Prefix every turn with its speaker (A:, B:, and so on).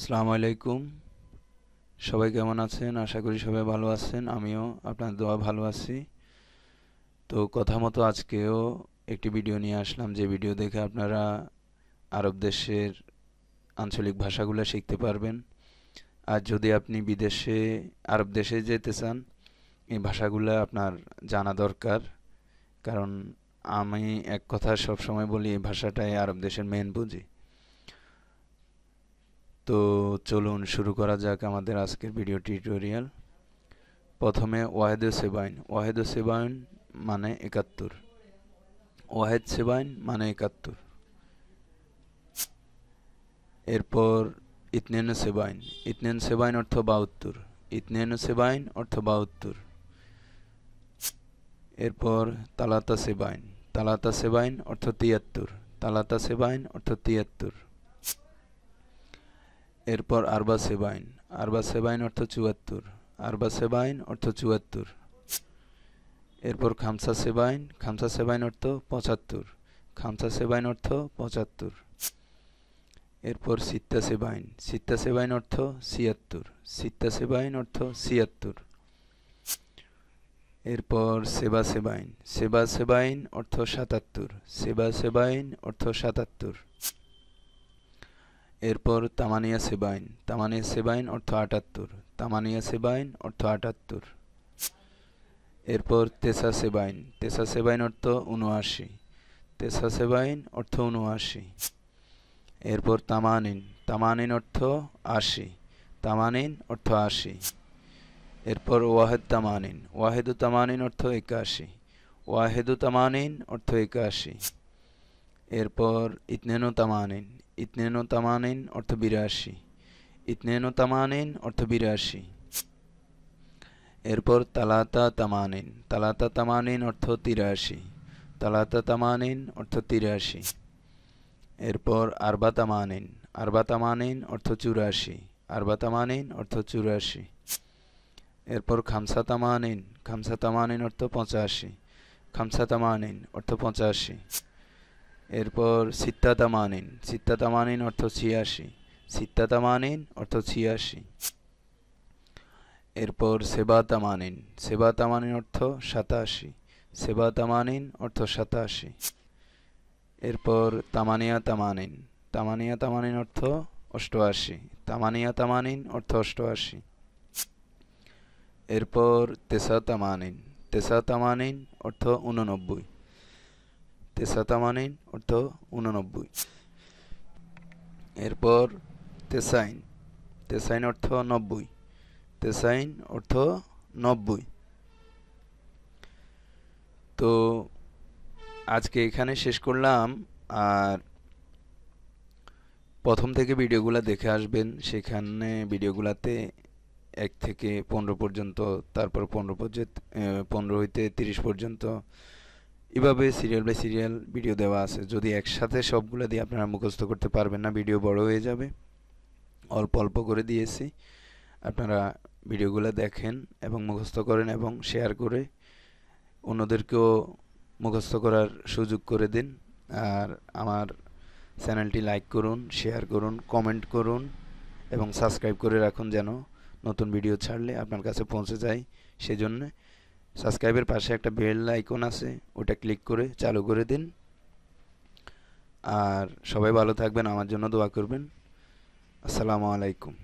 A: সালাম আলাইকুম সবাই কেমন আছেন আশা করি সবাই ভালো আছেন আমিও আপনার দোয়া ভালো আছি তো কথা মতো আজকেও একটি ভিডিও নিয়ে আসলাম যে ভিডিও দেখে আপনারা আরব দেশের আঞ্চলিক ভাষাগুলো শিখতে পারবেন আর যদি আপনি বিদেশে আরব দেশে যেতে চান এই ভাষাগুলো আপনার জানা দরকার কারণ আমি এক কথা সবসময় বলি এই ভাষাটাই আরব দেশের মেন পুঁজি তো চলুন শুরু করা যাক আমাদের আজকের ভিডিও টিউটোরিয়াল প্রথমে ওয়াহেদ সেবাইন ওয়াহেদ সেবাইন মানে একাত্তর ওয়াহেদ সেবাইন মানে একাত্তর এরপর ইতনেন সেবাইন ইতনেন সেবাইন অর্থ বাহাত্তর ইতনেন সেবাইন অর্থ বাহাত্তর এরপর তালাতা সেবাইন তালাতা সেবাইন অর্থ তিয়াত্তর তালাতা সেবাইন অর্থ তিয়াত্তর এরপর আরবা সেবাইন আরবা সেবাইন অর্থ চুয়াত্তর আরবা সেবাইন অর্থ চুয়াত্তর এরপর খামসা সেবাইন খামসা সেবাইন অর্থ পঁচাত্তর খামসা সেবাইন অর্থ পঁচাত্তর এরপর সিত্তা সেবাইন সিত্তা সেবাইন অর্থ ছিয়াত্তর সিত্তা সেবাইন অর্থ ছিয়াত্তর এরপর সেবা সেবাইন সেবা সেবাইন অর্থ সাতাত্তর সেবা সেবাইন অর্থ সাতাত্তর এরপর তামানিয়া সেবাইন তামানিয়া সেবাইন অর্থ আটাত্তর তামানিয়া সেবাইন অর্থ আটাত্তর এরপর তেসা সেবাইন তেসা সেবাইন অর্থ উনআশি তেসা সেবাইন অর্থ উনআশি এরপর তামানিন তামানিন অর্থ আশি তামানিন অর্থ আশি এরপর ওয়াহেদ তামানিন ওয়াহেদু তামানিন অর্থ একাশি ওয়াহেদু তামানিন অর্থ একাশি এরপর ইতনেনু তামানিন ইতনেন তামানিন অর্থ বিরাশি ইতনেন তামানিন অর্থ বিরাশি এরপর তালাতা তামানিন তালাতা তামানিন অর্থ তিরাশি তালাতা তামানিন অর্থ তিরাশি এরপর আরবা তামানিন আরবা তামানিন অর্থ চুরাশি আরবা তামানিন অর্থ চুরাশি এরপর খামসা তামানিন খামসা তামানিন অর্থ পঁচাশি খামসা তামানিন অর্থ পঁচাশি এরপর সিত্তাতামানিন সিত্তাতামানিন অর্থ ছিয়াশি সিত্তাতামানিন অর্থ ছিয়াশি এরপর সেবাতামানিন সেবাতামানিন অর্থ সাতাশি সেবাতামানিন অর্থ সাতাশি এরপর তামানিয়া তামানিন তামানিয়া তামানিন অর্থ অষ্টআশি তামানিয়া তামানিন অর্থ অষ্টআশি এরপর তেসা তামানিন তেসা তামানিন অর্থ উননব্বই তেসাতামানিন অর্থ উননব্বই এরপর তেসাইন তেসাইন অর্থ নব্বই তেসাইন অর্থ নব্বই তো আজকে এখানে শেষ করলাম আর প্রথম থেকে ভিডিওগুলো দেখে আসবেন সেখানে ভিডিওগুলোতে এক থেকে পনেরো পর্যন্ত তারপর পনেরো পর্যন্ত পনেরো হইতে তিরিশ পর্যন্ত এভাবে সিরিয়াল বাই সিরিয়াল ভিডিও দেওয়া আছে যদি একসাথে সবগুলো দিয়ে আপনারা মুখস্থ করতে পারবেন না ভিডিও বড় হয়ে যাবে অল্প অল্প করে দিয়েছি আপনারা ভিডিওগুলো দেখেন এবং মুখস্থ করেন এবং শেয়ার করে অন্যদেরকেও মুখস্থ করার সুযোগ করে দিন আর আমার চ্যানেলটি লাইক করুন শেয়ার করুন কমেন্ট করুন এবং সাবস্ক্রাইব করে রাখুন যেন নতুন ভিডিও ছাড়লে আপনার কাছে পৌঁছে যায় সেজন্যে সাবস্ক্রাইবের পাশে একটা বেল আইকন আছে ওটা ক্লিক করে চালু করে দিন আর সবাই ভালো থাকবেন আমার জন্য দোয়া করবেন আসসালামু আলাইকুম